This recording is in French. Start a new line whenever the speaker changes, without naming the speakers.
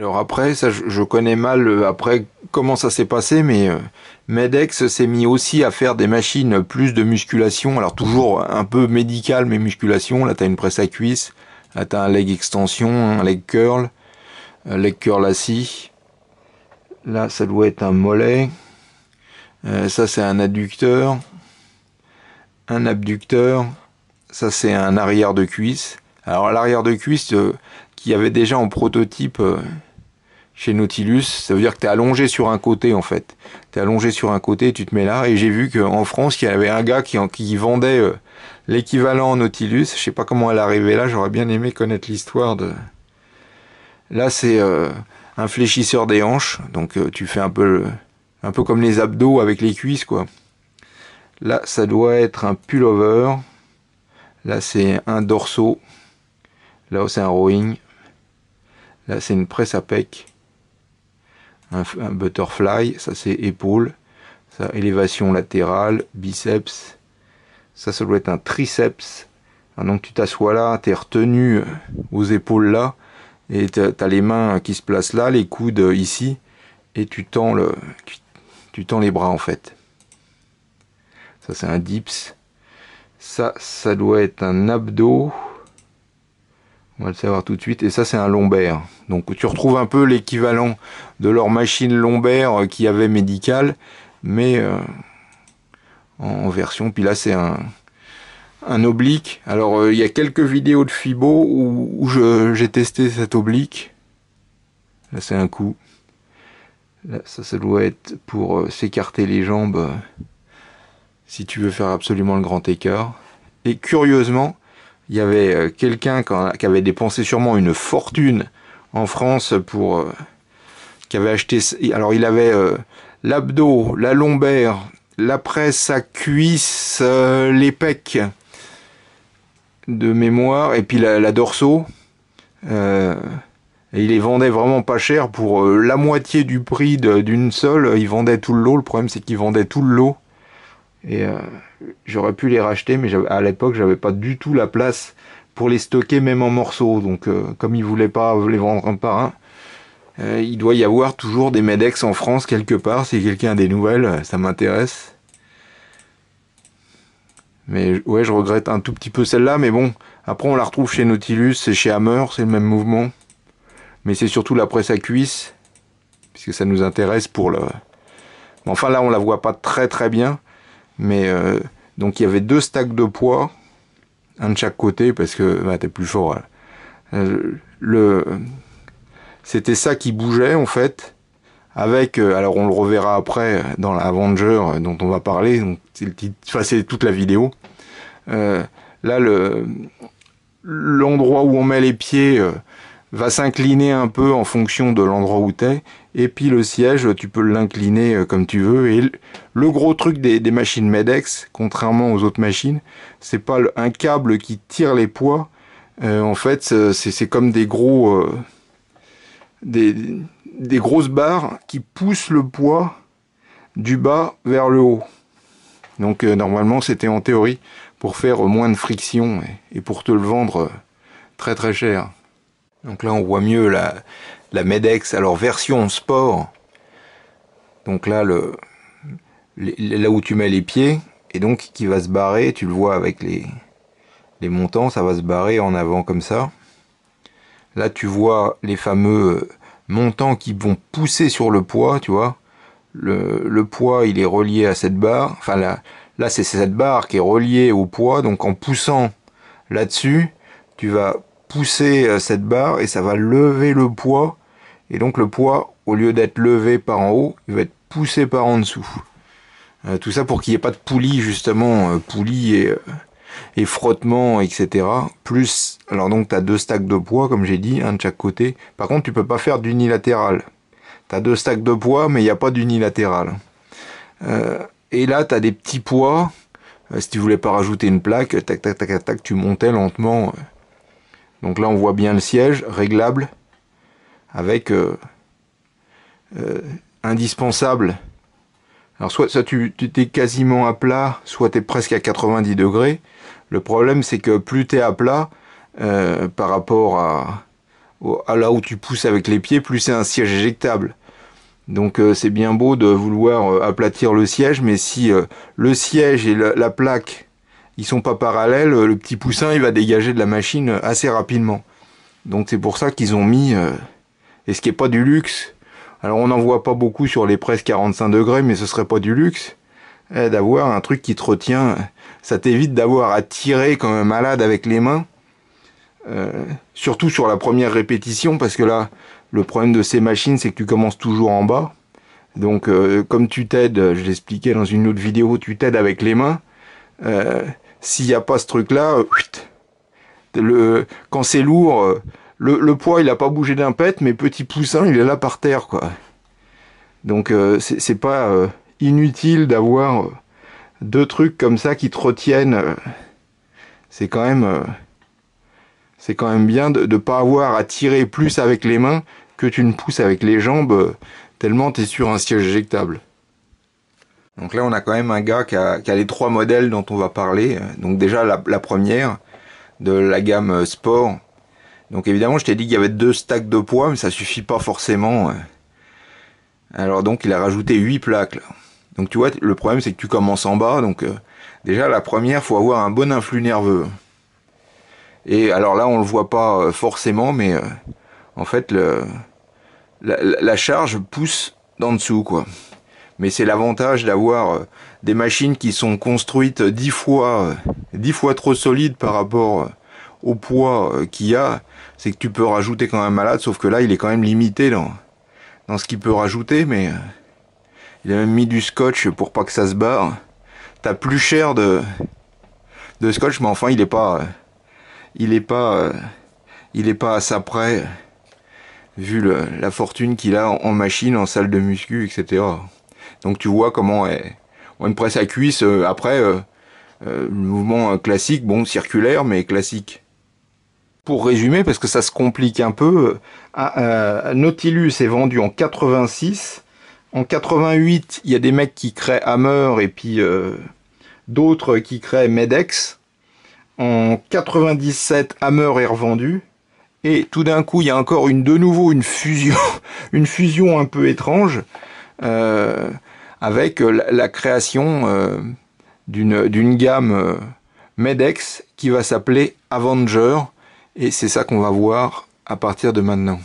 Alors après, ça, je, connais mal euh, après comment ça s'est passé, mais euh, Medex s'est mis aussi à faire des machines plus de musculation, alors toujours un peu médical, mais musculation. Là, t'as une presse à cuisse, là, t'as un leg extension, un leg curl, un leg curl assis. Là, ça doit être un mollet. Euh, ça, c'est un adducteur, un abducteur. Ça, c'est un arrière de cuisse. Alors, l'arrière de cuisse, qui avait déjà en prototype chez Nautilus, ça veut dire que tu es allongé sur un côté en fait. Tu es allongé sur un côté, tu te mets là. Et j'ai vu qu'en France, il y avait un gars qui, vendait euh, l'équivalent Nautilus. Je sais pas comment elle est arrivée là, j'aurais bien aimé connaître l'histoire de... Là, c'est euh, un fléchisseur des hanches, donc euh, tu fais un peu, le... un peu comme les abdos avec les cuisses quoi. Là, ça doit être un pullover. Là, c'est un dorso. Là, c'est un rowing. Là, c'est une presse à pec un, butterfly, ça c'est épaule, ça élévation latérale, biceps, ça ça doit être un triceps. Hein, donc tu t'assois là, t'es retenu euh, aux épaules là, et t'as les mains qui se placent là, les coudes euh, ici, et tu tends, le, tu tends les bras en fait. Ça c'est un dips. Ça, ça doit être un abdos. On va le savoir tout de suite. Et ça, c'est un lombaire. Donc tu retrouves un peu l'équivalent de leur machine lombaire euh, qui avait médicale, mais euh, en version. Puis là, c'est un, oblique. Alors, euh, il y a quelques vidéos de Fibo où, j'ai testé cet oblique. Là, c'est un coup. Là, ça, ça doit être pour s'écarter les jambes si tu veux faire absolument le grand écart. Et curieusement, il y avait euh, quelqu'un qui avait dépensé sûrement une fortune en France pour euh, qui avait acheté alors il avait euh, l'abdo, la lombaire, la presse, à cuisse, de mémoire et puis la, la dorso et il les vendait vraiment pas cher pour la moitié du prix d'une seule, il vendait tout le lot, le problème c'est qu'il vendait tout le lot et euh, j'aurais pu les racheter, mais à l'époque, j'avais pas du tout la place pour les stocker, même en morceaux. Donc, euh, comme ils voulaient pas les vendre un par euh, il doit y avoir toujours des Medex en France quelque part. Si quelqu'un a des nouvelles, ça m'intéresse. Mais ouais, je regrette un tout petit peu celle-là, mais bon, après on la retrouve chez Nautilus, c'est chez Hammer, c'est le même mouvement. Mais c'est surtout la presse à cuisse, puisque ça nous intéresse pour le... enfin là, on la voit pas très très bien. Mais euh, donc il y avait deux stacks de poids, un de chaque côté, parce que bah, t'es plus fort. Euh, c'était ça qui bougeait en fait. Avec, euh, alors on le reverra après dans l'Avenger dont on va parler, donc c'est, toute la vidéo. là, l'endroit où on met les pieds, va s'incliner un peu en fonction de l'endroit où es Et puis le siège, tu peux l'incliner euh, comme tu veux. Et le gros truc des, machines MEDEX, contrairement aux autres machines, c'est pas un câble qui tire les poids. Euh, en fait, euh, c'est comme des gros, des, grosses barres qui poussent le poids du bas vers le haut. Donc normalement, c'était en théorie pour faire moins de friction et pour te le vendre très très cher. Donc là, on voit mieux la, la MEDEX, alors version sport. Donc là, le, là où tu mets les pieds, et donc qui va se barrer, tu le vois avec les, les montants, ça va se barrer en avant comme ça. Là, tu vois les fameux montants qui vont pousser sur le poids, tu vois. Le, poids, il est relié à cette barre. Enfin, là, là c'est cette barre qui est reliée au poids. Donc, en poussant là-dessus, tu vas pousser euh, cette barre et ça va lever le poids. Et donc le poids, au lieu d'être levé par en haut, il va être poussé par en dessous. Euh, tout ça pour qu'il n'y ait pas de poulie, justement, euh, poulie et, frottement, etc. Plus, alors donc tu as deux stacks de poids, comme j'ai dit, un hein, de chaque côté. Par contre, tu peux pas faire d'unilatéral. Tu as deux stacks de poids, mais il n'y a pas d'unilatéral. et là, tu as des petits poids. si tu voulais pas rajouter une plaque, tac, tac, tac, tac, tu montais lentement donc là, on voit bien le siège réglable avec euh, euh, indispensable. Alors soit, ça tu es quasiment à plat, soit tu es presque à 90 degrés. Le problème, c'est que plus tu es à plat euh, par rapport à, là où tu pousses avec les pieds, plus c'est un siège éjectable. Donc c'est bien beau de vouloir aplatir le siège, mais si le siège et la plaque ils sont pas parallèles, le petit poussin il va dégager de la machine assez rapidement. Donc c'est pour ça qu'ils ont mis euh, et ce qui est pas du luxe. Alors on n'en voit pas beaucoup sur les presse 45 degrés, mais ce serait pas du luxe eh, d'avoir un truc qui te retient. Ça t'évite d'avoir à tirer comme un malade avec les mains, euh, surtout sur la première répétition, parce que là le problème de ces machines c'est que tu commences toujours en bas. Donc euh, comme tu t'aides, je l'expliquais dans une autre vidéo, tu t'aides avec les mains. Euh, s'il n'y a pas ce truc-là, euh, le, quand c'est lourd, euh, le, poids il n'a pas bougé d'un pet, mais petit poussin il est là par terre quoi. Donc euh, c'est pas inutile d'avoir deux trucs comme ça qui te retiennent. C'est quand même c'est quand même bien de ne pas avoir à tirer plus avec les mains que tu ne pousses avec les jambes tellement tu es sur un siège éjectable. Donc là, on a quand même un gars qui a, les trois modèles dont on va parler. Donc déjà, la, première de la gamme euh, Sport. Donc évidemment, je t'ai dit qu'il y avait deux stacks de poids, mais ça suffit pas forcément. Euh. Alors donc, il a rajouté huit plaques. Là. Donc tu vois, le problème, c'est que tu commences en bas. Donc euh, déjà, la première, faut avoir un bon influx nerveux. Et alors là, on le voit pas forcément, mais en fait, la, la charge pousse d'en dessous, quoi. Mais c'est l'avantage d'avoir euh, des machines qui sont construites euh, dix fois, euh, dix fois trop solides par rapport au poids qu'il y a. C'est que tu peux rajouter quand même malade, sauf que là, il est quand même limité dans, dans ce qu'il peut rajouter, mais il a même mis du scotch pour pas que ça se barre. T'as plus cher de, de scotch, mais enfin, il est pas, il est pas, il est pas à sa près vu la fortune qu'il a en machine, en salle de muscu, etc. Donc tu vois comment on presse à cuisse, euh, après, euh, euh, le mouvement classique, bon, circulaire, mais classique. Pour résumer, parce que ça se complique un peu, Nautilus est vendu en 86. En 88, il y a des mecs qui créent Hammer et puis d'autres qui créent Medex. En 97, Hammer est revendu. Et tout d'un coup, il y a encore une, de nouveau une fusion, une fusion un peu étrange. Euh, avec euh, la, création euh, d'une gamme MEDEX qui va s'appeler Avenger, et c'est ça qu'on va voir à partir de maintenant.